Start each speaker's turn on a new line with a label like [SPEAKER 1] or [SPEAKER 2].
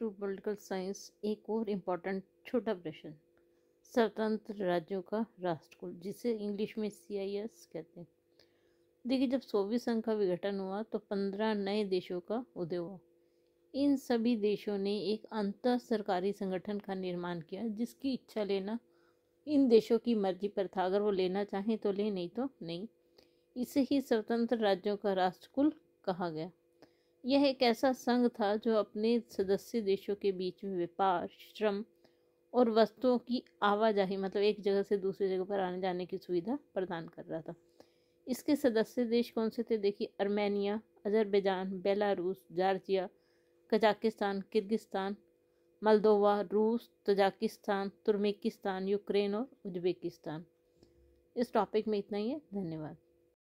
[SPEAKER 1] to political science एक और important छोटा प्रश्न स्वतंत्र राज्यों का राष्ट्रकुल जिसे इंग्लिश में सी आई एस कहते हैं देखिए जब सोवियत संघ का विघटन हुआ तो पंद्रह नए देशों का उदय हुआ इन सभी देशों ने एक अंतर सरकारी संगठन का निर्माण किया जिसकी इच्छा लेना इन देशों की मर्जी पर था अगर वो लेना चाहें तो ले नहीं तो नहीं इसे ही स्वतंत्र राज्यों का राष्ट्रकुल कहा गया यह एक ऐसा संघ था जो अपने सदस्य देशों के बीच में व्यापार श्रम और वस्तुओं की आवाजाही मतलब एक जगह से दूसरी जगह पर आने जाने की सुविधा प्रदान कर रहा था इसके सदस्य देश कौन से थे देखिए Armenia Azerbaijan Belarus Georgia Kazakhstan Kyrgyzstan Moldova रूस तजाकिस्तान तुर्मेकिस्तान यूक्रेन और उज्बेकिस्तान इस टॉपिक में इतना ही है
[SPEAKER 2] धन्यवाद